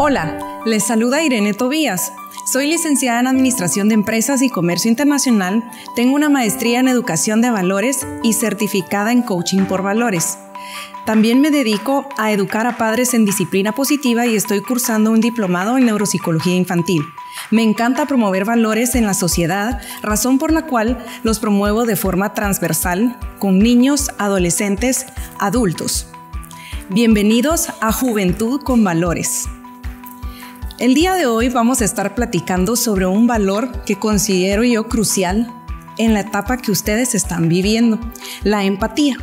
Hola, les saluda Irene Tobías. Soy licenciada en Administración de Empresas y Comercio Internacional, tengo una maestría en Educación de Valores y certificada en Coaching por Valores. También me dedico a educar a padres en disciplina positiva y estoy cursando un diplomado en neuropsicología infantil. Me encanta promover valores en la sociedad, razón por la cual los promuevo de forma transversal con niños, adolescentes, adultos. Bienvenidos a Juventud con Valores. El día de hoy vamos a estar platicando sobre un valor que considero yo crucial en la etapa que ustedes están viviendo, la empatía.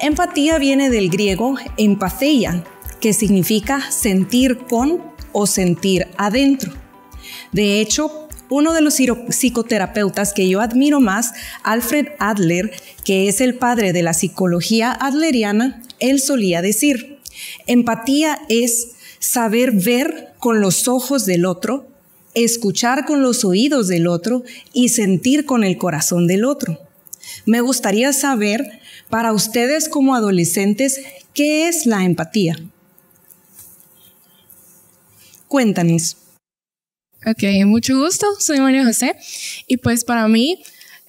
Empatía viene del griego empatheia, que significa sentir con o sentir adentro. De hecho, uno de los psicoterapeutas que yo admiro más, Alfred Adler, que es el padre de la psicología adleriana, él solía decir, empatía es saber ver con los ojos del otro, escuchar con los oídos del otro y sentir con el corazón del otro. Me gustaría saber, para ustedes como adolescentes, ¿qué es la empatía? Cuéntanos. Ok, mucho gusto, soy María José y pues para mí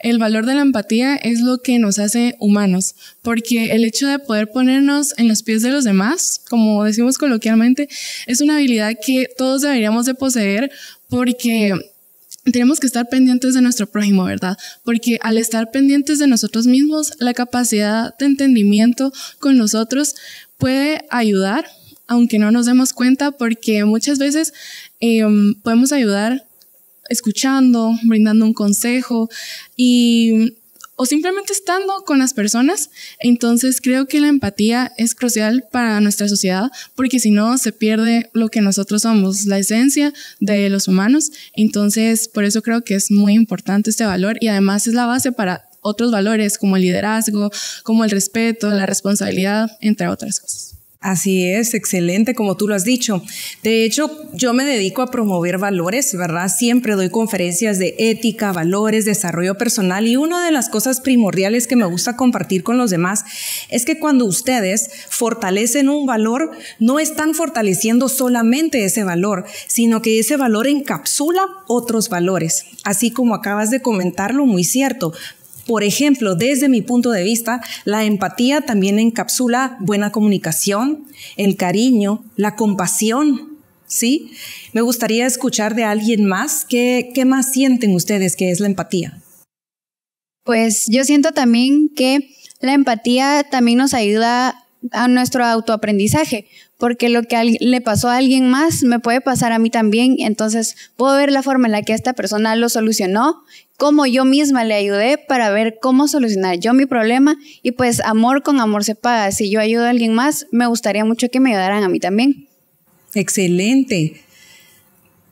el valor de la empatía es lo que nos hace humanos, porque el hecho de poder ponernos en los pies de los demás, como decimos coloquialmente, es una habilidad que todos deberíamos de poseer porque tenemos que estar pendientes de nuestro prójimo, ¿verdad? Porque al estar pendientes de nosotros mismos, la capacidad de entendimiento con nosotros puede ayudar, aunque no nos demos cuenta, porque muchas veces em, podemos ayudar escuchando, brindando un consejo y o simplemente estando con las personas. Entonces creo que la empatía es crucial para nuestra sociedad porque si no se pierde lo que nosotros somos, la esencia de los humanos. Entonces por eso creo que es muy importante este valor y además es la base para otros valores como el liderazgo, como el respeto, la responsabilidad, entre otras cosas. Así es, excelente, como tú lo has dicho. De hecho, yo me dedico a promover valores, ¿verdad? Siempre doy conferencias de ética, valores, desarrollo personal y una de las cosas primordiales que me gusta compartir con los demás es que cuando ustedes fortalecen un valor, no están fortaleciendo solamente ese valor, sino que ese valor encapsula otros valores. Así como acabas de comentarlo, muy cierto, por ejemplo, desde mi punto de vista, la empatía también encapsula buena comunicación, el cariño, la compasión. ¿Sí? Me gustaría escuchar de alguien más. ¿Qué, qué más sienten ustedes que es la empatía? Pues yo siento también que la empatía también nos ayuda a nuestro autoaprendizaje, porque lo que le pasó a alguien más me puede pasar a mí también, entonces puedo ver la forma en la que esta persona lo solucionó como yo misma le ayudé para ver cómo solucionar yo mi problema y pues amor con amor se paga. Si yo ayudo a alguien más, me gustaría mucho que me ayudaran a mí también. Excelente.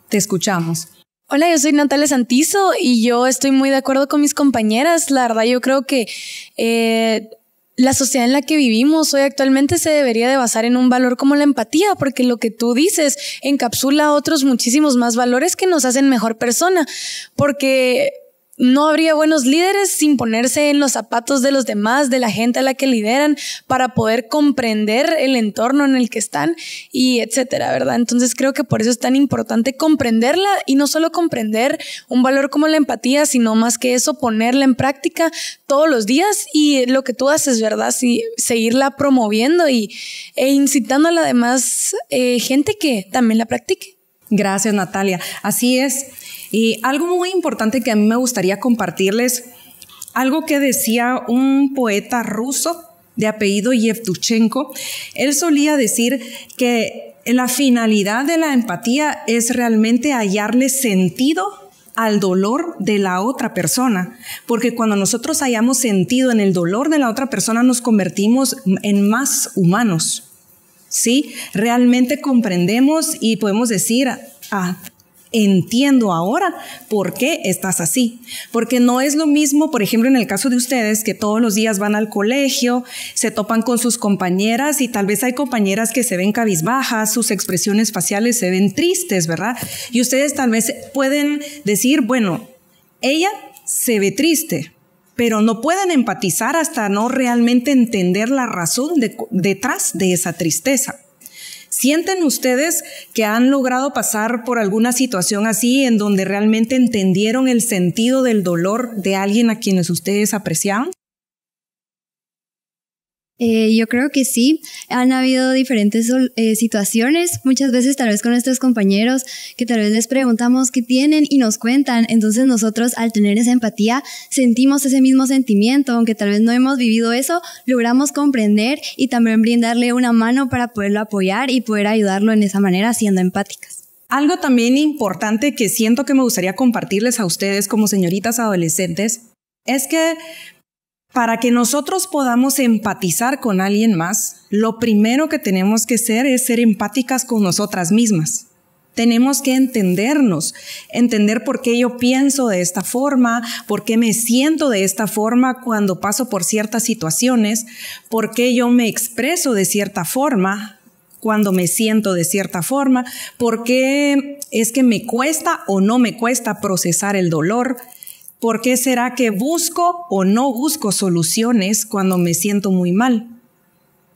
Te escuchamos. Hola, yo soy Natalia Santizo y yo estoy muy de acuerdo con mis compañeras. La verdad, yo creo que eh, la sociedad en la que vivimos hoy actualmente se debería de basar en un valor como la empatía, porque lo que tú dices encapsula otros muchísimos más valores que nos hacen mejor persona, porque no habría buenos líderes sin ponerse en los zapatos de los demás, de la gente a la que lideran, para poder comprender el entorno en el que están y etcétera, ¿verdad? Entonces creo que por eso es tan importante comprenderla y no solo comprender un valor como la empatía, sino más que eso, ponerla en práctica todos los días y lo que tú haces, ¿verdad? Sí, seguirla promoviendo y, e incitando a la demás eh, gente que también la practique. Gracias, Natalia. Así es. Y algo muy importante que a mí me gustaría compartirles, algo que decía un poeta ruso de apellido Yevtushenko. él solía decir que la finalidad de la empatía es realmente hallarle sentido al dolor de la otra persona, porque cuando nosotros hayamos sentido en el dolor de la otra persona nos convertimos en más humanos. ¿Sí? Realmente comprendemos y podemos decir, ah, entiendo ahora por qué estás así. Porque no es lo mismo, por ejemplo, en el caso de ustedes, que todos los días van al colegio, se topan con sus compañeras y tal vez hay compañeras que se ven cabizbajas, sus expresiones faciales se ven tristes, ¿verdad? Y ustedes tal vez pueden decir, bueno, ella se ve triste, pero no pueden empatizar hasta no realmente entender la razón detrás de esa tristeza. ¿Sienten ustedes que han logrado pasar por alguna situación así en donde realmente entendieron el sentido del dolor de alguien a quienes ustedes apreciaban? Eh, yo creo que sí, han habido diferentes eh, situaciones, muchas veces tal vez con nuestros compañeros, que tal vez les preguntamos qué tienen y nos cuentan, entonces nosotros al tener esa empatía sentimos ese mismo sentimiento, aunque tal vez no hemos vivido eso, logramos comprender y también brindarle una mano para poderlo apoyar y poder ayudarlo en esa manera siendo empáticas. Algo también importante que siento que me gustaría compartirles a ustedes como señoritas adolescentes es que para que nosotros podamos empatizar con alguien más, lo primero que tenemos que hacer es ser empáticas con nosotras mismas. Tenemos que entendernos, entender por qué yo pienso de esta forma, por qué me siento de esta forma cuando paso por ciertas situaciones, por qué yo me expreso de cierta forma cuando me siento de cierta forma, por qué es que me cuesta o no me cuesta procesar el dolor, ¿Por qué será que busco o no busco soluciones cuando me siento muy mal?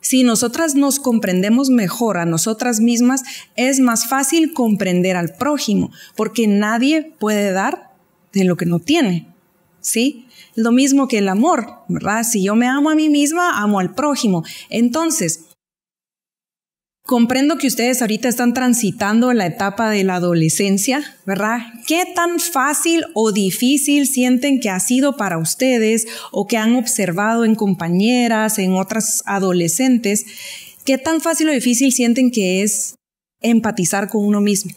Si nosotras nos comprendemos mejor a nosotras mismas, es más fácil comprender al prójimo, porque nadie puede dar de lo que no tiene. ¿Sí? Lo mismo que el amor, ¿verdad? Si yo me amo a mí misma, amo al prójimo. Entonces, Comprendo que ustedes ahorita están transitando la etapa de la adolescencia, ¿verdad? ¿Qué tan fácil o difícil sienten que ha sido para ustedes o que han observado en compañeras, en otras adolescentes? ¿Qué tan fácil o difícil sienten que es empatizar con uno mismo?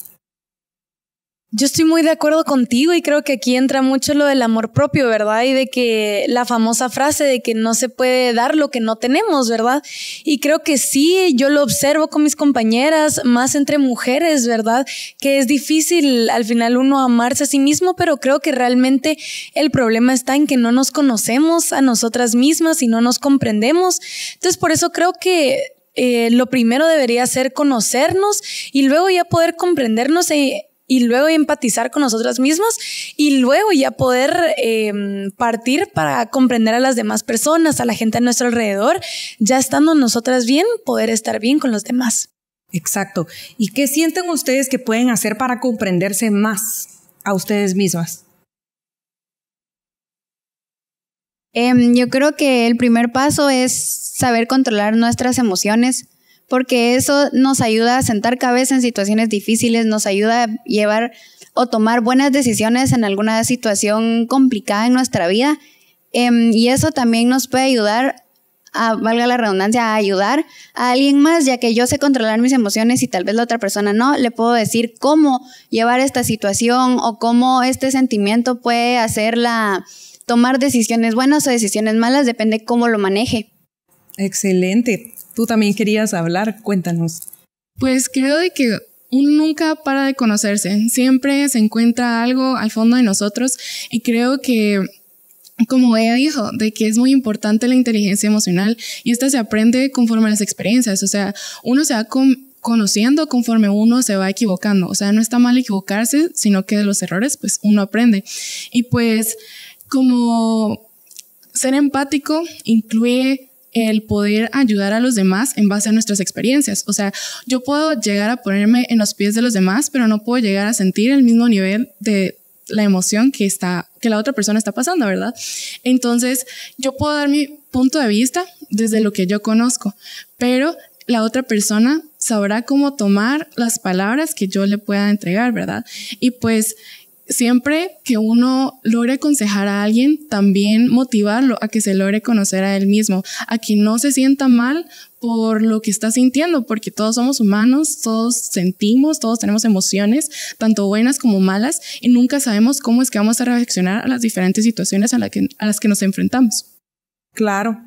Yo estoy muy de acuerdo contigo y creo que aquí entra mucho lo del amor propio, ¿verdad? Y de que la famosa frase de que no se puede dar lo que no tenemos, ¿verdad? Y creo que sí, yo lo observo con mis compañeras, más entre mujeres, ¿verdad? Que es difícil al final uno amarse a sí mismo, pero creo que realmente el problema está en que no nos conocemos a nosotras mismas y no nos comprendemos. Entonces, por eso creo que eh, lo primero debería ser conocernos y luego ya poder comprendernos e y luego empatizar con nosotras mismos, y luego ya poder em, partir para comprender a las demás personas, a la gente a nuestro alrededor, ya estando nosotras bien, poder estar bien con los demás. Exacto. ¿Y qué sienten ustedes que pueden hacer para comprenderse más a ustedes mismas? Em, yo creo que el primer paso es saber controlar nuestras emociones porque eso nos ayuda a sentar cabeza en situaciones difíciles, nos ayuda a llevar o tomar buenas decisiones en alguna situación complicada en nuestra vida. Em, y eso también nos puede ayudar a, valga la redundancia, a ayudar a alguien más, ya que yo sé controlar mis emociones y tal vez la otra persona no, le puedo decir cómo llevar esta situación o cómo este sentimiento puede hacerla tomar decisiones buenas o decisiones malas, depende cómo lo maneje. Excelente tú también querías hablar, cuéntanos. Pues creo de que uno nunca para de conocerse, siempre se encuentra algo al fondo de nosotros y creo que como ella dijo, de que es muy importante la inteligencia emocional y esta se aprende conforme a las experiencias, o sea, uno se va conociendo conforme uno se va equivocando, o sea, no está mal equivocarse, sino que de los errores pues uno aprende. Y pues como ser empático incluye el poder ayudar a los demás en base a nuestras experiencias. O sea, yo puedo llegar a ponerme en los pies de los demás, pero no puedo llegar a sentir el mismo nivel de la emoción que está que la otra persona está pasando, ¿verdad? Entonces, yo puedo dar mi punto de vista desde lo que yo conozco, pero la otra persona sabrá cómo tomar las palabras que yo le pueda entregar, ¿verdad? Y pues siempre que uno logre aconsejar a alguien, también motivarlo a que se logre conocer a él mismo, a que no se sienta mal por lo que está sintiendo, porque todos somos humanos, todos sentimos, todos tenemos emociones, tanto buenas como malas, y nunca sabemos cómo es que vamos a reaccionar a las diferentes situaciones a, a las que nos enfrentamos. Claro,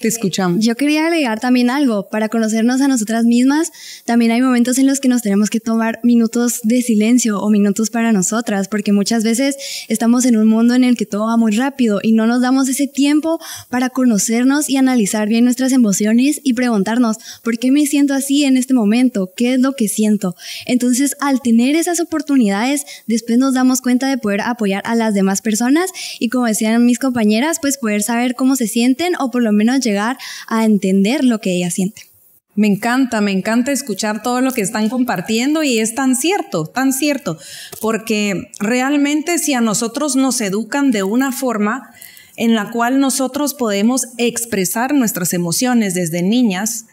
te escuchamos. Yo quería agregar también algo, para conocernos a nosotras mismas, también hay momentos en los que nos tenemos que tomar minutos de silencio o minutos para nosotras, porque muchas veces estamos en un mundo en el que todo va muy rápido y no nos damos ese tiempo para conocernos y analizar bien nuestras emociones y preguntarnos, ¿por qué me siento así en este momento? ¿Qué es lo que siento? Entonces, al tener esas oportunidades, después nos damos cuenta de poder apoyar a las demás personas y como decían mis compañeras, pues poder saber cómo se sienten o por lo menos llegar a entender lo que ella siente. Me encanta, me encanta escuchar todo lo que están compartiendo y es tan cierto, tan cierto, porque realmente si a nosotros nos educan de una forma en la cual nosotros podemos expresar nuestras emociones desde niñas,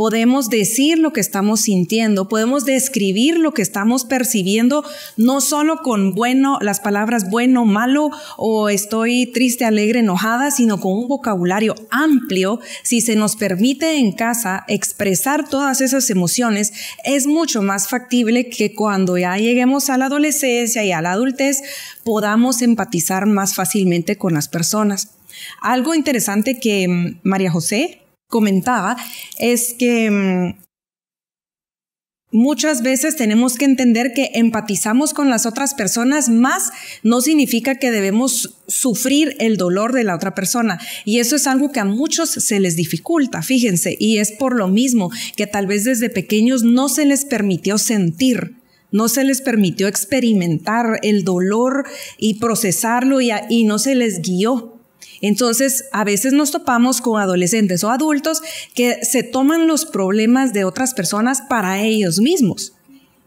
podemos decir lo que estamos sintiendo, podemos describir lo que estamos percibiendo, no solo con bueno, las palabras bueno, malo o estoy triste, alegre, enojada, sino con un vocabulario amplio. Si se nos permite en casa expresar todas esas emociones, es mucho más factible que cuando ya lleguemos a la adolescencia y a la adultez podamos empatizar más fácilmente con las personas. Algo interesante que mm, María José comentaba, es que mm, Muchas veces tenemos que entender que empatizamos con las otras personas, más no significa que debemos sufrir el dolor de la otra persona. Y eso es algo que a muchos se les dificulta, fíjense, y es por lo mismo que tal vez desde pequeños no se les permitió sentir, no se les permitió experimentar el dolor y procesarlo y, y no se les guió entonces, a veces nos topamos con adolescentes o adultos que se toman los problemas de otras personas para ellos mismos.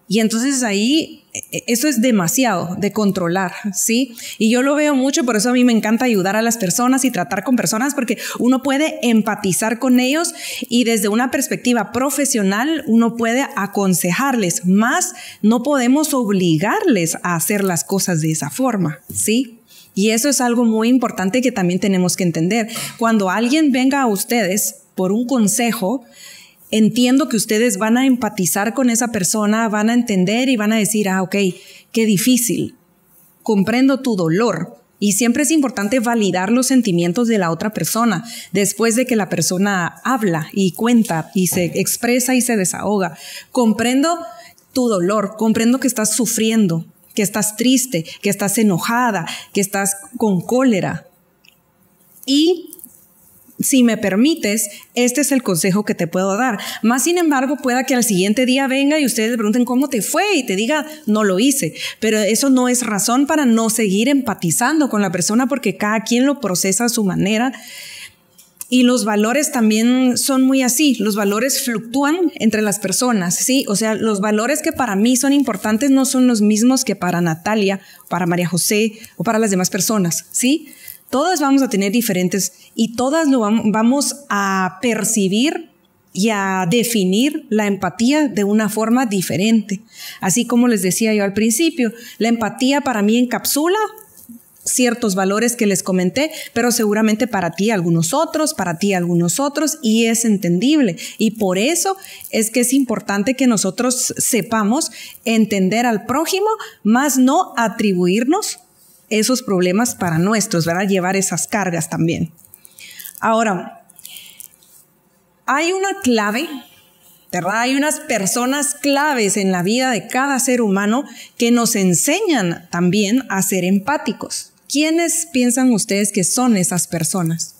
Y entonces ahí e, e, eso es demasiado de controlar, ¿sí? Y yo lo veo mucho, por eso a mí me encanta ayudar a las personas y tratar con personas, porque uno puede empatizar con ellos y desde una perspectiva profesional uno puede aconsejarles, más no podemos obligarles a hacer las cosas de esa forma, ¿sí? Y eso es algo muy importante que también tenemos que entender. Cuando alguien venga a ustedes por un consejo, entiendo que ustedes van a empatizar con esa persona, van a entender y van a decir, ah, ok, qué difícil, comprendo tu dolor. Y siempre es importante validar los sentimientos de la otra persona después de que la persona habla y cuenta y se expresa y se desahoga. Comprendo tu dolor, comprendo que estás sufriendo, que estás triste, que estás enojada, que estás con cólera. Y si me permites, este es el consejo que te puedo dar. Más sin embargo, pueda que al siguiente día venga y ustedes le pregunten cómo te fue y te diga, no lo hice. Pero eso no es razón para no seguir empatizando con la persona porque cada quien lo procesa a su manera y los valores también son muy así. Los valores fluctúan entre las personas, ¿sí? O sea, los valores que para mí son importantes no son los mismos que para Natalia, para María José o para las demás personas, ¿sí? Todas vamos a tener diferentes y todas lo vamos a percibir y a definir la empatía de una forma diferente. Así como les decía yo al principio, la empatía para mí encapsula ciertos valores que les comenté, pero seguramente para ti algunos otros, para ti algunos otros, y es entendible. Y por eso es que es importante que nosotros sepamos entender al prójimo, más no atribuirnos esos problemas para nuestros, ¿verdad? Llevar esas cargas también. Ahora, hay una clave ¿verdad? Hay unas personas claves en la vida de cada ser humano que nos enseñan también a ser empáticos. ¿Quiénes piensan ustedes que son esas personas?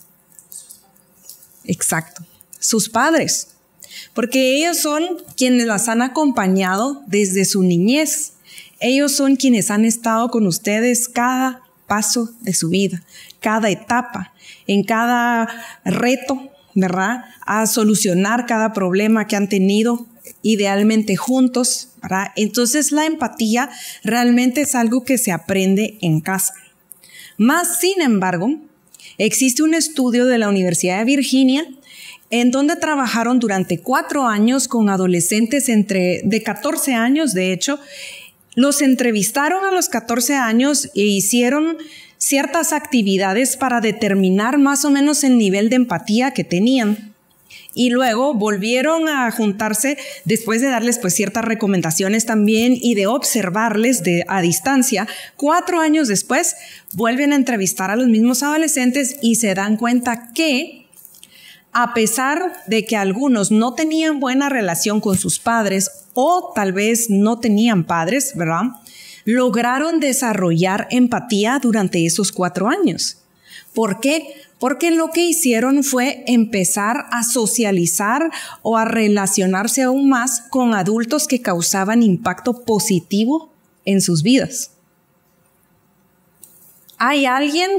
Exacto, sus padres, porque ellos son quienes las han acompañado desde su niñez. Ellos son quienes han estado con ustedes cada paso de su vida, cada etapa, en cada reto, ¿verdad? A solucionar cada problema que han tenido, idealmente juntos, ¿verdad? Entonces la empatía realmente es algo que se aprende en casa. Más sin embargo, existe un estudio de la Universidad de Virginia en donde trabajaron durante cuatro años con adolescentes entre, de 14 años, de hecho, los entrevistaron a los 14 años e hicieron ciertas actividades para determinar más o menos el nivel de empatía que tenían y luego volvieron a juntarse después de darles pues ciertas recomendaciones también y de observarles de, a distancia. Cuatro años después vuelven a entrevistar a los mismos adolescentes y se dan cuenta que a pesar de que algunos no tenían buena relación con sus padres o tal vez no tenían padres, ¿verdad? Lograron desarrollar empatía durante esos cuatro años. ¿Por qué? porque lo que hicieron fue empezar a socializar o a relacionarse aún más con adultos que causaban impacto positivo en sus vidas. ¿Hay alguien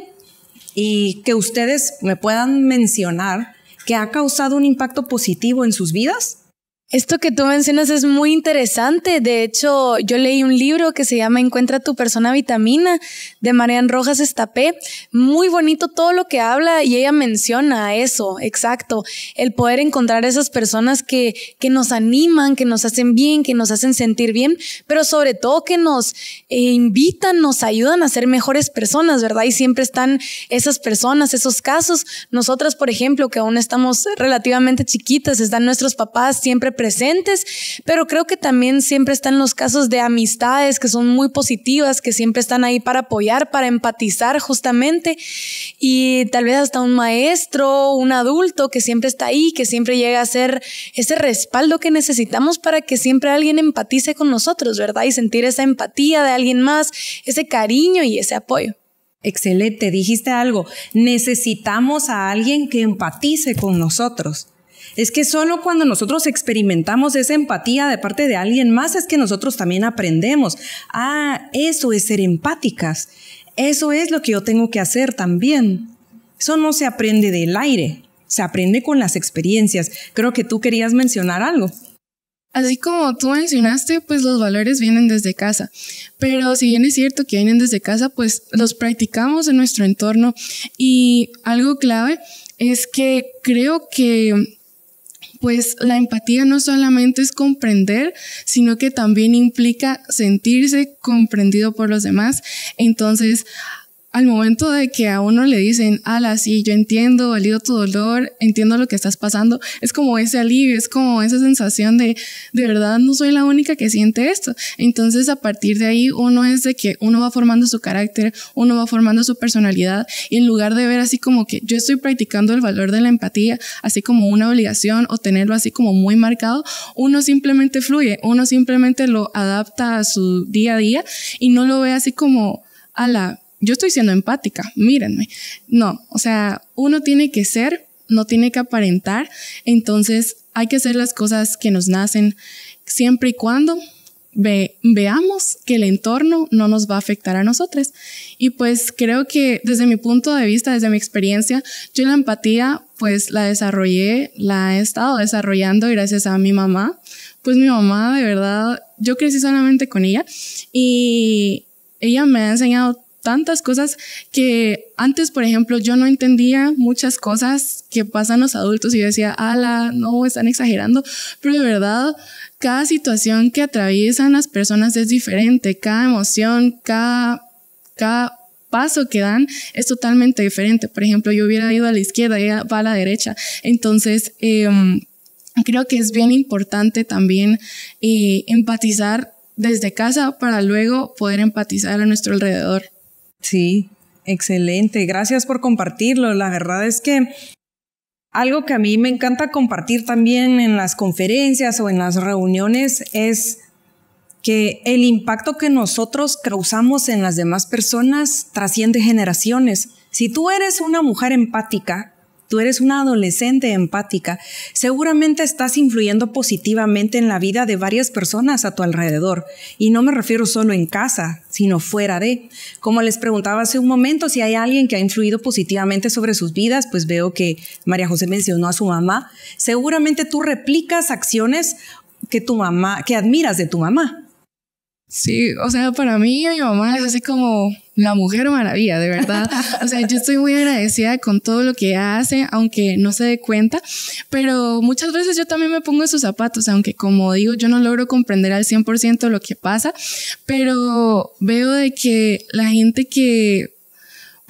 y que ustedes me puedan mencionar que ha causado un impacto positivo en sus vidas? Esto que tú mencionas es muy interesante. De hecho, yo leí un libro que se llama Encuentra tu persona vitamina de Marian Rojas Estapé. Muy bonito todo lo que habla y ella menciona eso, exacto. El poder encontrar esas personas que, que nos animan, que nos hacen bien, que nos hacen sentir bien, pero sobre todo que nos eh, invitan, nos ayudan a ser mejores personas, ¿verdad? Y siempre están esas personas, esos casos. Nosotras, por ejemplo, que aún estamos relativamente chiquitas, están nuestros papás siempre presentes, pero creo que también siempre están los casos de amistades que son muy positivas, que siempre están ahí para apoyar, para empatizar justamente, y tal vez hasta un maestro, un adulto que siempre está ahí, que siempre llega a ser ese respaldo que necesitamos para que siempre alguien empatice con nosotros, ¿verdad? Y sentir esa empatía de alguien más, ese cariño y ese apoyo. Excelente, dijiste algo. Necesitamos a alguien que empatice con nosotros es que solo cuando nosotros experimentamos esa empatía de parte de alguien más es que nosotros también aprendemos. Ah, eso es ser empáticas. Eso es lo que yo tengo que hacer también. Eso no se aprende del aire, se aprende con las experiencias. Creo que tú querías mencionar algo. Así como tú mencionaste, pues los valores vienen desde casa, pero si bien es cierto que vienen desde casa, pues los practicamos en nuestro entorno y algo clave es que creo que pues la empatía no solamente es comprender, sino que también implica sentirse comprendido por los demás. Entonces, al momento de que a uno le dicen, ala, sí, yo entiendo, valido tu dolor, entiendo lo que estás pasando, es como ese alivio, es como esa sensación de, de verdad, no soy la única que siente esto. Entonces, a partir de ahí, uno es de que uno va formando su carácter, uno va formando su personalidad, y en lugar de ver así como que yo estoy practicando el valor de la empatía, así como una obligación o tenerlo así como muy marcado, uno simplemente fluye, uno simplemente lo adapta a su día a día y no lo ve así como, a la yo estoy siendo empática, mírenme. No, o sea, uno tiene que ser, no tiene que aparentar, entonces hay que hacer las cosas que nos nacen siempre y cuando veamos que el entorno no nos va a afectar a nosotras Y pues creo que desde mi punto de vista, desde mi experiencia, yo la empatía pues la desarrollé, la he estado desarrollando gracias a mi mamá. Pues mi mamá de verdad, yo crecí solamente con ella y ella me ha enseñado tantas cosas que antes, por ejemplo, yo no entendía muchas cosas que pasan los adultos y yo decía, ala, no, están exagerando, pero de verdad, cada situación que atraviesan las personas es diferente, cada emoción, cada, cada paso que dan es totalmente diferente. Por ejemplo, yo hubiera ido a la izquierda, ella va a la derecha. Entonces, em, creo que es bien importante también eh, empatizar desde casa para luego poder empatizar a nuestro alrededor. Sí, excelente. Gracias por compartirlo. La verdad es que algo que a mí me encanta compartir también en las conferencias o en las reuniones es que el impacto que nosotros causamos en las demás personas trasciende generaciones. Si tú eres una mujer empática, tú eres una adolescente empática, seguramente estás influyendo positivamente en la vida de varias personas a tu alrededor. Y no me refiero solo en casa, sino fuera de. Como les preguntaba hace un momento, si hay alguien que ha influido positivamente sobre sus vidas, pues veo que María José mencionó a su mamá. Seguramente tú replicas acciones que tu mamá, que admiras de tu mamá. Sí, o sea, para mí mi mamá es así como la mujer maravilla, de verdad. O sea, yo estoy muy agradecida con todo lo que hace, aunque no se dé cuenta, pero muchas veces yo también me pongo en sus zapatos, aunque como digo, yo no logro comprender al 100% lo que pasa, pero veo de que la gente que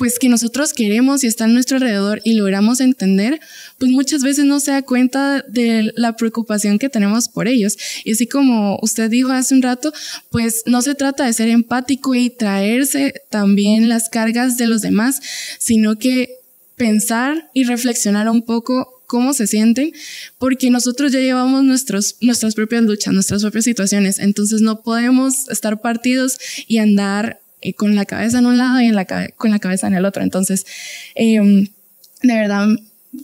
pues que nosotros queremos y está a nuestro alrededor y logramos entender, pues muchas veces no se da cuenta de la preocupación que tenemos por ellos. Y así como usted dijo hace un rato, pues no se trata de ser empático y traerse también las cargas de los demás, sino que pensar y reflexionar un poco cómo se sienten, porque nosotros ya llevamos nuestros, nuestras propias luchas, nuestras propias situaciones, entonces no podemos estar partidos y andar eh, con la cabeza en un lado y en la con la cabeza en el otro. Entonces, em, de verdad,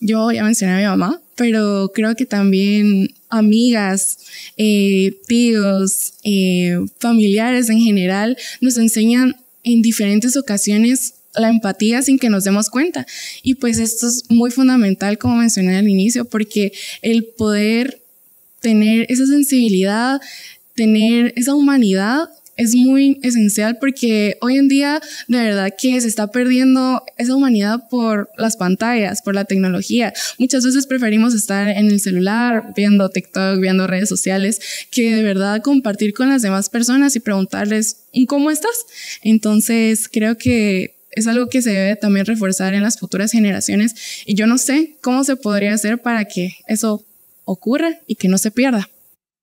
yo ya mencioné a mi mamá, pero creo que también amigas, eh, tíos, eh, familiares en general nos enseñan en diferentes ocasiones la empatía sin que nos demos cuenta. Y pues esto es muy fundamental, como mencioné al inicio, porque el poder tener esa sensibilidad, tener esa humanidad es muy esencial porque hoy en día de verdad que se está perdiendo esa humanidad por las pantallas, por la tecnología. Muchas veces preferimos estar en el celular, viendo TikTok, viendo redes sociales, que de verdad compartir con las demás personas y preguntarles cómo estás. Entonces creo que es algo que se debe también reforzar en las futuras generaciones y yo no sé cómo se podría hacer para que eso ocurra y que no se pierda.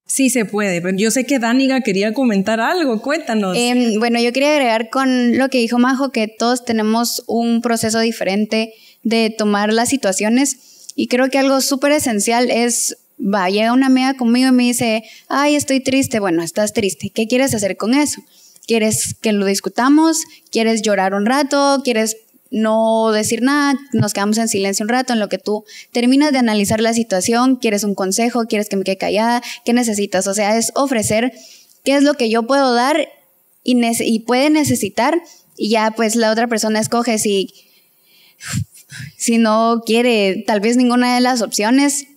Sí se puede, pero yo sé que Daniga quería comentar algo, cuéntanos. Em, bueno, yo quería agregar con lo que dijo Majo, que todos tenemos un proceso diferente de tomar las situaciones y creo que algo súper esencial es, va, llega una amiga conmigo y me dice, ay, estoy triste, bueno, estás triste, ¿qué quieres hacer con eso? ¿Quieres que lo discutamos? ¿Quieres llorar un rato? ¿Quieres no decir nada, nos quedamos en silencio un rato en lo que tú terminas de analizar la situación, quieres un consejo, quieres que me quede callada, qué necesitas, o sea, es ofrecer qué es lo que yo puedo dar y, puede necesitar y ya pues la otra persona escoge si, si no quiere tal vez ninguna de las opciones,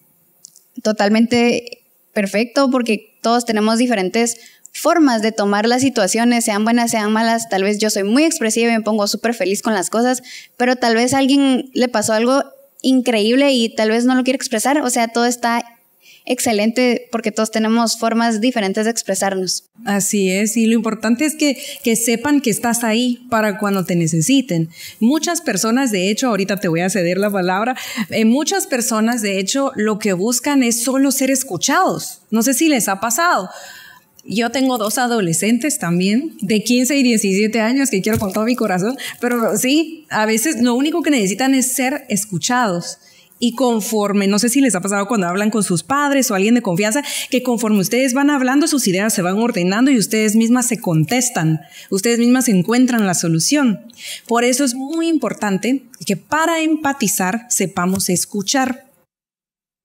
totalmente perfecto porque todos tenemos diferentes formas de tomar las situaciones, sean buenas, sean malas. Tal vez yo soy muy expresiva y me pongo súper feliz con las cosas, pero tal vez a alguien le pasó algo increíble y tal vez no lo quiere expresar. O sea, todo está excelente porque todos tenemos formas diferentes de expresarnos. Así es, y lo importante es que, que, sepan que estás ahí para cuando te necesiten. Muchas personas, de hecho, ahorita te voy a ceder la palabra, en eh, muchas personas, de hecho, lo que buscan es solo ser escuchados. No sé si les ha pasado. Yo tengo dos adolescentes también, de 15 y 17 años, que quiero con todo mi corazón, pero sí, a veces lo único que necesitan es ser escuchados. Y conforme, no sé si les ha pasado cuando hablan con sus padres o alguien de confianza, que conforme ustedes van hablando, sus ideas se van ordenando y ustedes mismas se contestan, ustedes mismas encuentran la solución. Por eso es muy importante que para empatizar sepamos escuchar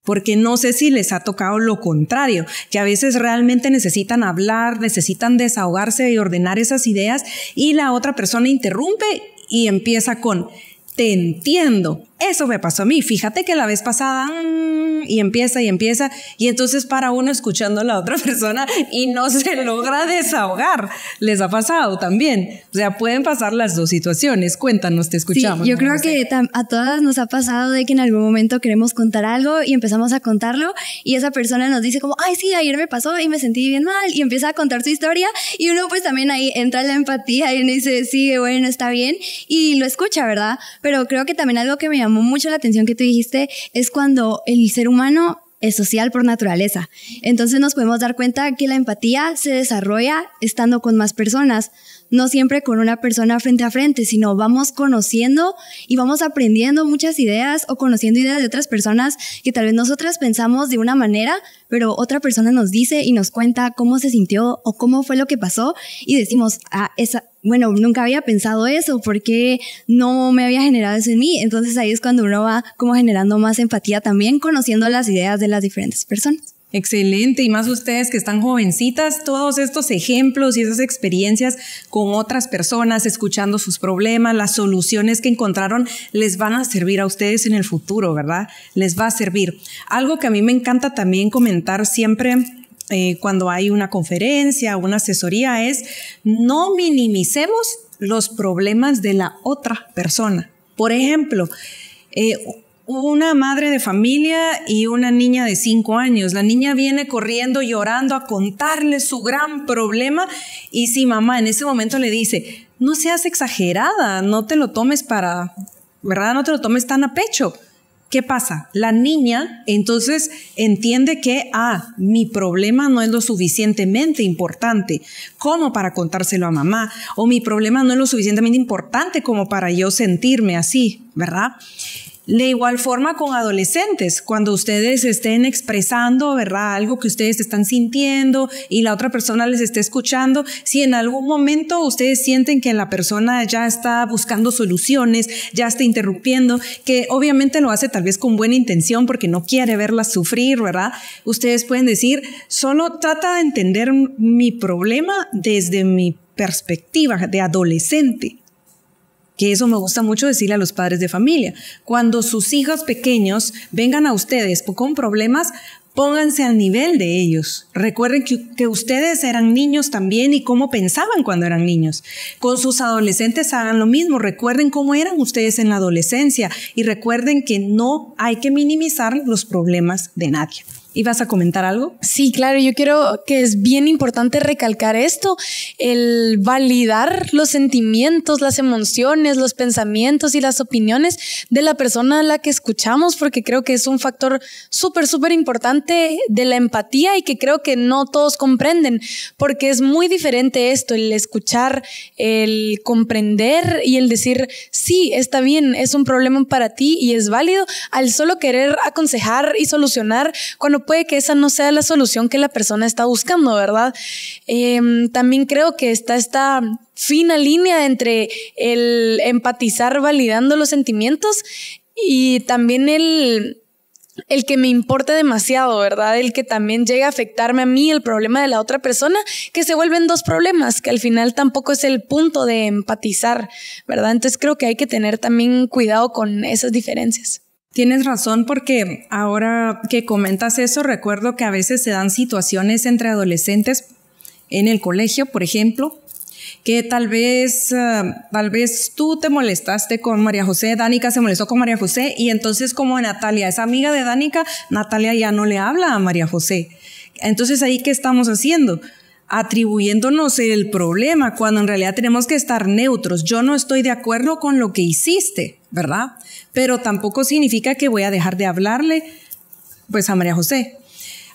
porque no sé si les ha tocado lo contrario, que a veces realmente necesitan hablar, necesitan desahogarse y ordenar esas ideas y la otra persona interrumpe y empieza con, te entiendo, eso me pasó a mí. Fíjate que la vez pasada, mm, y empieza y empieza, y entonces para uno escuchando a la otra persona y no se logra desahogar. Les ha pasado también. O sea, pueden pasar las dos situaciones. Cuéntanos, te escuchamos. Sí, yo creo que a todas nos ha pasado de que en algún momento queremos contar algo y empezamos a contarlo y esa persona nos dice como, ay, sí, ayer me pasó y me sentí bien mal y empieza a contar su historia y uno pues también ahí entra la empatía y dice, sí, bueno, está bien y lo escucha, ¿verdad? Pero creo que también algo que me llamó mucho la atención que tú dijiste es cuando el ser humano es social por naturaleza. Entonces nos podemos dar cuenta que la empatía se desarrolla estando con más personas, no siempre con una persona frente a frente, sino vamos conociendo y vamos aprendiendo muchas ideas o conociendo ideas de otras personas que tal vez nosotras pensamos de una manera, pero otra persona nos dice y nos cuenta cómo se sintió o cómo fue lo que pasó y decimos, a ah, esa, bueno, nunca había pensado eso, porque no me había generado eso en mí? Entonces ahí es cuando uno va como generando más empatía también, conociendo las ideas de las diferentes personas. Excelente, y más ustedes que están jovencitas, todos estos ejemplos y esas experiencias con otras personas, escuchando sus problemas, las soluciones que encontraron, les van a servir a ustedes en el futuro, ¿verdad? Les va a servir. Algo que a mí me encanta también comentar siempre eh, cuando hay una conferencia, o una asesoría, es no minimicemos los problemas de la otra persona. Por ejemplo, eh, una madre de familia y una niña de cinco años. La niña viene corriendo, llorando, a contarle su gran problema y si mamá en ese momento le dice, no seas exagerada, no te lo tomes para, ¿verdad? No te lo tomes tan a pecho ¿Qué pasa? La niña entonces entiende que, ah, mi problema no es lo suficientemente importante como para contárselo a mamá, o mi problema no es lo suficientemente importante como para yo sentirme así, ¿verdad? De igual forma con adolescentes, cuando ustedes estén expresando, ¿verdad? Algo que ustedes están sintiendo y la otra persona les está escuchando, si en algún momento ustedes sienten que la persona ya está buscando soluciones, ya está interrumpiendo, que obviamente lo hace tal vez con buena intención porque no quiere verla sufrir, ¿verdad? Ustedes pueden decir, solo trata de entender mi problema desde mi perspectiva de adolescente que eso me gusta mucho decirle a los padres de familia. Cuando sus hijos pequeños vengan a ustedes con problemas, pónganse al nivel de ellos. Recuerden que, que, ustedes eran niños también y cómo pensaban cuando eran niños. Con sus adolescentes hagan lo mismo. Recuerden cómo eran ustedes en la adolescencia y recuerden que no hay que minimizar los problemas de nadie. ¿Ibas a comentar algo? Sí, claro, yo quiero que es bien importante recalcar esto, el validar los sentimientos, las emociones, los pensamientos y las opiniones de la persona a la que escuchamos, porque creo que es un factor súper, súper importante de la empatía y que creo que no todos comprenden, porque es muy diferente esto, el escuchar, el comprender y el decir, sí, está bien, es un problema para ti y es válido, al solo querer aconsejar y solucionar cuando puede que esa no sea la solución que la persona está buscando, ¿verdad? Em, también creo que está esta fina línea entre el empatizar validando los sentimientos y también el el que me importe demasiado, ¿verdad? El que también llegue a afectarme a mí el problema de la otra persona, que se vuelven dos problemas, que al final tampoco es el punto de empatizar, ¿verdad? Entonces creo que hay que tener también cuidado con esas diferencias. Tienes razón porque ahora que comentas eso, recuerdo que a veces se dan situaciones entre adolescentes en el colegio, por ejemplo, que tal vez, eh, tal vez tú te molestaste con María José, Danica se molestó con María José y entonces como Natalia es amiga de Danica, Natalia ya no le habla a María José. Entonces ahí, ¿qué estamos haciendo? atribuyéndonos el problema cuando en realidad tenemos que estar neutros. Yo no estoy de acuerdo con lo que hiciste, ¿verdad? Pero tampoco significa que voy a dejar de hablarle pues a María José.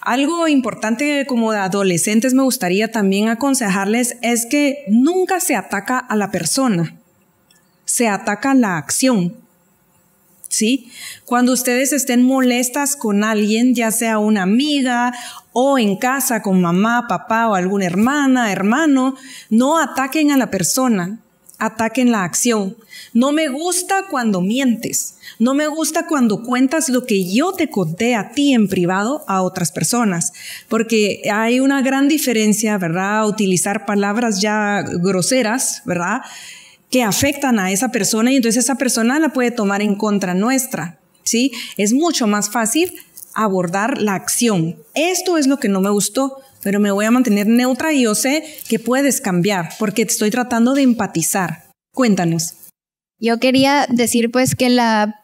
Algo importante como de adolescentes me gustaría también aconsejarles es que nunca se ataca a la persona, se ataca la acción. ¿Sí? Cuando ustedes estén molestas con alguien, ya sea una amiga o en casa con mamá, papá o alguna hermana, hermano, no ataquen a la persona, ataquen la acción. No me gusta cuando mientes, no me gusta cuando cuentas lo que yo te conté a ti en privado a otras personas, porque hay una gran diferencia, ¿verdad? Utilizar palabras ya groseras, ¿verdad? que afectan a esa persona y entonces esa persona la puede tomar en contra nuestra, ¿sí? Es mucho más fácil abordar la acción. Esto es lo que no me gustó, pero me voy a mantener neutra y yo sé que puedes cambiar porque te estoy tratando de empatizar. Cuéntanos. Yo quería decir pues que la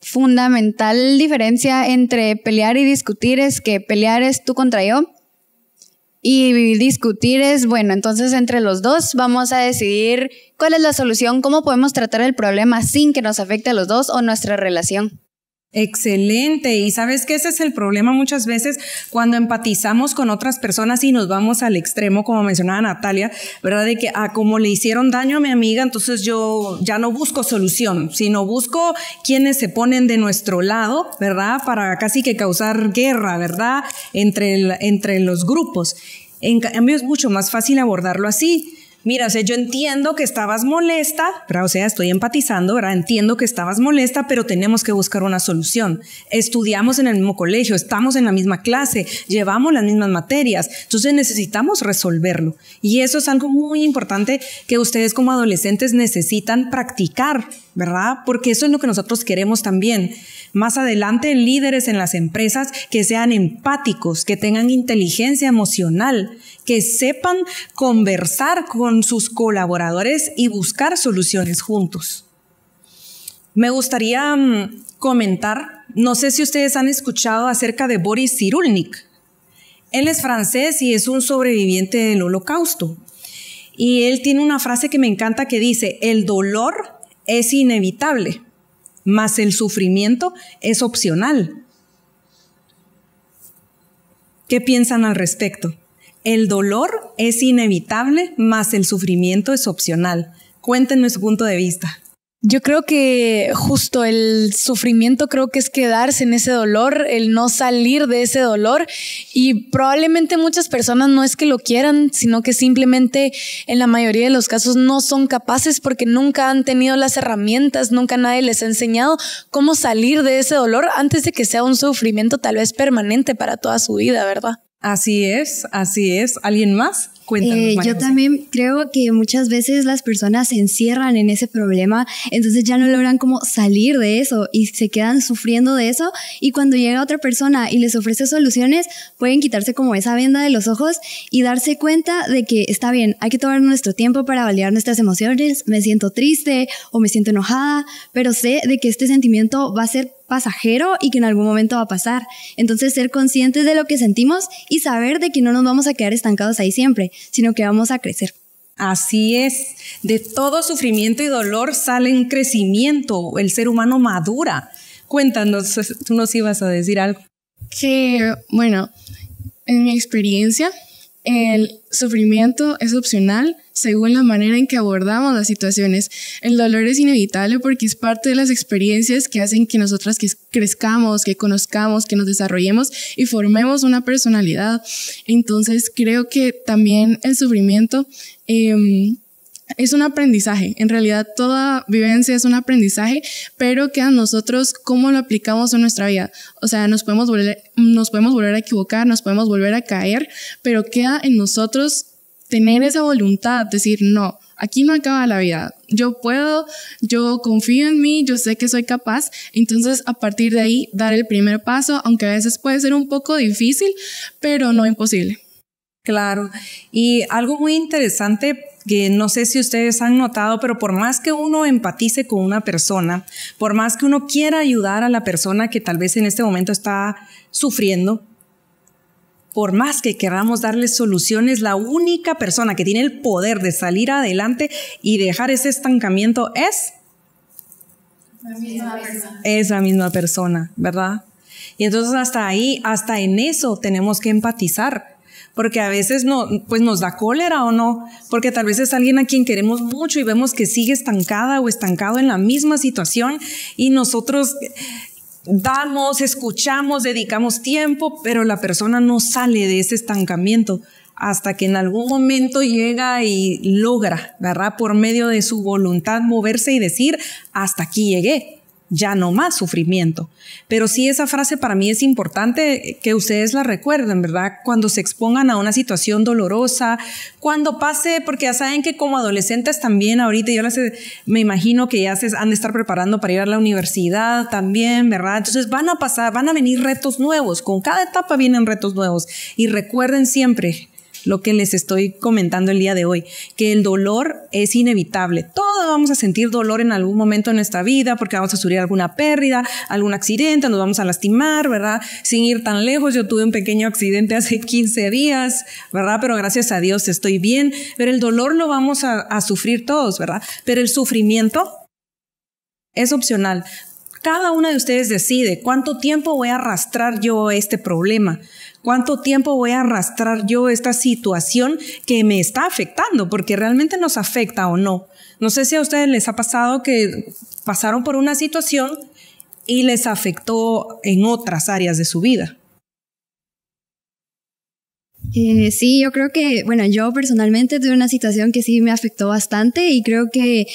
fundamental diferencia entre pelear y discutir es que pelear es tú contra yo y discutir es, bueno, entonces entre los dos vamos a decidir cuál es la solución, cómo podemos tratar el problema sin que nos afecte a los dos o nuestra relación. Excelente. Y sabes que ese es el problema muchas veces cuando empatizamos con otras personas y nos vamos al extremo, como mencionaba Natalia, ¿verdad? De que, a ah, como le hicieron daño a mi amiga, entonces yo ya no busco solución, sino busco quienes se ponen de nuestro lado, ¿verdad? Para casi que causar guerra, ¿verdad? Entre, entre los grupos. En cambio, es mucho más fácil abordarlo así mira, o yo entiendo que estabas molesta, ¿verdad? o sea, estoy empatizando, ¿verdad? Entiendo que estabas molesta, pero tenemos que buscar una solución. Estudiamos en el mismo colegio, estamos en la misma clase, llevamos las mismas materias, entonces necesitamos resolverlo. Y eso es algo muy importante que ustedes como adolescentes necesitan practicar, ¿verdad? Porque eso es lo que nosotros queremos también. Más adelante, líderes en las empresas que sean empáticos, que tengan inteligencia emocional, que sepan conversar con sus colaboradores y buscar soluciones juntos. Me gustaría mm, comentar, no sé si ustedes han escuchado acerca de Boris Cyrulnik. Él es francés y es un sobreviviente del holocausto. Y él tiene una frase que me encanta que dice, el dolor es inevitable, mas el sufrimiento es opcional. ¿Qué piensan al respecto? El dolor es inevitable, más el sufrimiento es opcional. Cuéntenme su punto de vista. Yo creo que justo el sufrimiento creo que es quedarse en ese dolor, el no salir de ese dolor y probablemente muchas personas no es que lo quieran, sino que simplemente en la mayoría de los casos no son capaces porque nunca han tenido las herramientas, nunca nadie les ha enseñado cómo salir de ese dolor antes de que sea un sufrimiento tal vez permanente para toda su vida, ¿verdad? Así es, así es. ¿Alguien más? Eh, yo también creo que muchas veces las personas se encierran en ese problema, entonces ya no logran como salir de eso y se quedan sufriendo de eso y cuando llega otra persona y les ofrece soluciones, pueden quitarse como esa venda de los ojos y darse cuenta de que está bien, hay que tomar nuestro tiempo para validar nuestras emociones, me siento triste o me siento enojada, pero sé de que este sentimiento va a ser pasajero y que en algún momento va a pasar. Entonces, ser conscientes de lo que sentimos y saber de que no nos vamos a quedar estancados ahí siempre, sino que vamos a crecer. Así es, de todo sufrimiento y dolor sale un crecimiento, el ser humano madura. Cuéntanos, tú nos ibas a decir algo. Que, bueno, en mi experiencia, el sufrimiento es opcional según la manera en que abordamos las situaciones. El dolor es inevitable porque es parte de las experiencias que hacen que nosotras que crezcamos, que conozcamos, que nos desarrollemos y formemos una personalidad. Entonces creo que también el sufrimiento em, es un aprendizaje. En realidad toda vivencia es un aprendizaje, pero que a nosotros cómo lo aplicamos en nuestra vida. O sea, nos podemos volver, nos podemos volver a equivocar, nos podemos volver a caer, pero queda en nosotros tener esa voluntad, decir, no, aquí no acaba la vida. Yo puedo, yo confío en mí, yo sé que soy capaz. Entonces, a partir de ahí, dar el primer paso, aunque a veces puede ser un poco difícil, pero no imposible. Claro, y algo muy interesante que no sé si ustedes han notado, pero por más que uno empatice con una persona, por más que uno quiera ayudar a la persona que tal vez en este momento está sufriendo, por más que queramos darle soluciones, la única persona que tiene el poder de salir adelante y dejar ese estancamiento es esa Es la misma persona, ¿verdad? Y entonces hasta ahí, hasta en eso tenemos que empatizar porque a veces no, pues nos da cólera o no, porque tal vez es alguien a quien queremos mucho y vemos que sigue estancada o estancado en la misma situación y nosotros damos, escuchamos, dedicamos tiempo, pero la persona no sale de ese estancamiento hasta que en algún momento llega y logra, ¿verdad? Por medio de su voluntad moverse y decir, hasta aquí llegué ya no más sufrimiento. Pero sí esa frase para mí es importante que ustedes la recuerden, ¿verdad? Cuando se expongan a una situación dolorosa, cuando pase, porque ya saben que como adolescentes también ahorita, yo me imagino que ya se han de estar preparando para ir a la universidad también, ¿verdad? Entonces van a pasar, van a venir retos nuevos, con cada etapa vienen retos nuevos. Y recuerden siempre lo que les estoy comentando el día de hoy, que el dolor es inevitable. Todos vamos a sentir dolor en algún momento en nuestra vida porque vamos a sufrir alguna pérdida, algún accidente, nos vamos a lastimar, ¿verdad? Sin ir tan lejos, yo tuve un pequeño accidente hace 15 días, ¿verdad? Pero gracias a Dios estoy bien, pero el dolor lo vamos a, a sufrir todos, ¿verdad? Pero el sufrimiento es opcional. Cada una de ustedes decide cuánto tiempo voy a arrastrar yo este problema. ¿Cuánto tiempo voy a arrastrar yo esta situación que me está afectando? Porque realmente nos afecta o no. No sé si a ustedes les ha pasado que pasaron por una situación y les afectó en otras áreas de su vida. Eh, sí, yo creo que, bueno, yo personalmente tuve una situación que sí me afectó bastante y creo que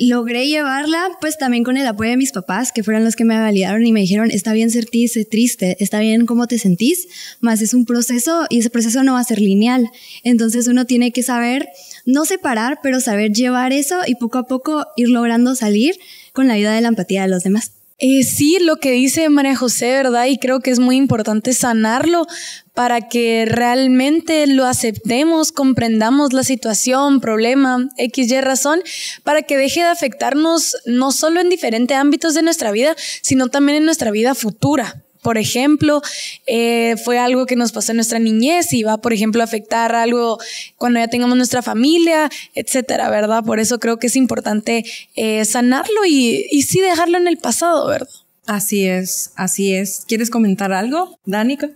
logré llevarla, pues también con el apoyo de mis papás, que fueron los que me validaron y me dijeron, está bien ser triste, está bien cómo te sentís, más es un proceso y ese proceso no va a ser lineal. Entonces uno tiene que saber, no separar, pero saber llevar eso y poco a poco ir logrando salir con la ayuda de la empatía de los demás. Eh, sí, lo que dice María José, ¿verdad? Y creo que es muy importante sanarlo para que realmente lo aceptemos, comprendamos la situación, problema, X, Y, razón, para que deje de afectarnos no solo en diferentes ámbitos de nuestra vida, sino también en nuestra vida futura por ejemplo, eh, fue algo que nos pasó en nuestra niñez y va, por ejemplo, a afectar algo cuando ya tengamos nuestra familia, etcétera, ¿verdad? Por eso creo que es importante eh, sanarlo y, y sí dejarlo en el pasado, ¿verdad? Así es, así es. ¿Quieres comentar algo, Danica?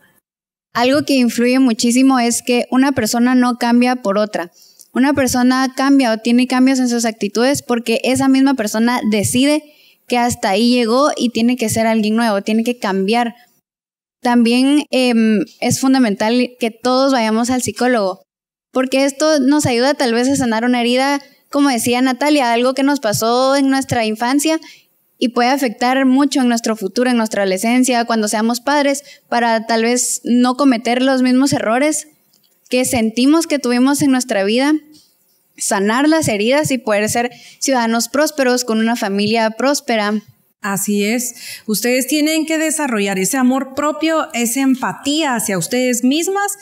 Algo que influye muchísimo es que una persona no cambia por otra una persona cambia o tiene cambios en sus actitudes porque esa misma persona decide que hasta ahí llegó y tiene que ser alguien nuevo, tiene que cambiar. También em, es fundamental que todos vayamos al psicólogo, porque esto nos ayuda tal vez a sanar una herida, como decía Natalia, algo que nos pasó en nuestra infancia y puede afectar mucho en nuestro futuro, en nuestra adolescencia, cuando seamos padres, para tal vez no cometer los mismos errores que sentimos que tuvimos en nuestra vida sanar las heridas y poder ser ciudadanos prósperos con una familia próspera. Así es, ustedes tienen que desarrollar ese amor propio, esa empatía hacia ustedes mismas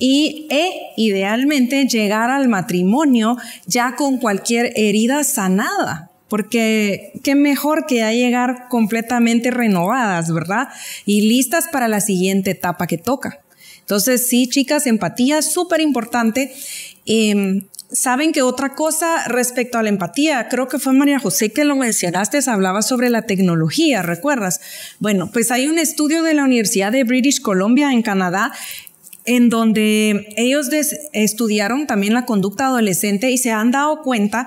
y e idealmente llegar al matrimonio ya con cualquier herida sanada. Porque qué mejor que llegar completamente renovadas, ¿verdad? Y listas para la siguiente etapa que toca. Entonces, sí, chicas, empatía es súper importante. Em, Saben que otra cosa respecto a la empatía, creo que fue María José que lo mencionaste, hablaba sobre la tecnología, ¿recuerdas? Bueno, pues hay un estudio de la Universidad de British Columbia en Canadá en donde ellos estudiaron también la conducta adolescente y se han dado cuenta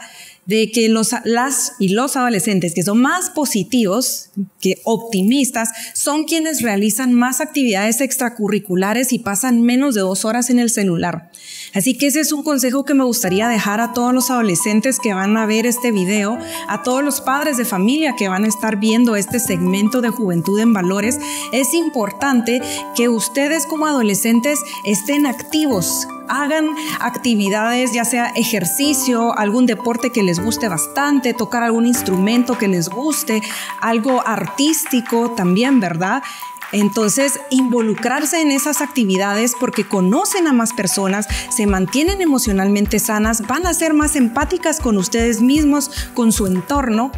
de que los, las y los adolescentes que son más positivos, que optimistas, son quienes realizan más actividades extracurriculares y pasan menos de dos horas en el celular. Así que ese es un consejo que me gustaría dejar a todos los adolescentes que van a ver este video, a todos los padres de familia que van a estar viendo este segmento de Juventud en Valores. Es importante que ustedes como adolescentes estén activos, hagan actividades, ya sea ejercicio, algún deporte que les guste bastante, tocar algún instrumento que les guste, algo artístico también, ¿verdad? Entonces, involucrarse en esas actividades porque conocen a más personas, se mantienen emocionalmente sanas, van a ser más empáticas con ustedes mismos, con su entorno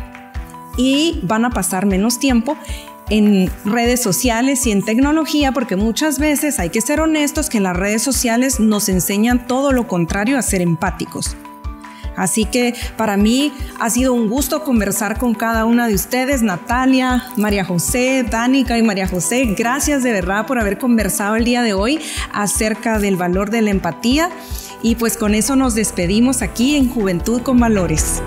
y van a pasar menos tiempo en redes sociales y en tecnología, porque muchas veces hay que ser honestos que las redes sociales nos enseñan todo lo contrario a ser empáticos. Así que para mí ha sido un gusto conversar con cada una de ustedes, Natalia, María José, Danica y María José. Gracias de verdad por haber conversado el día de hoy acerca del valor de la empatía. Y pues con eso nos despedimos aquí en Juventud con Valores.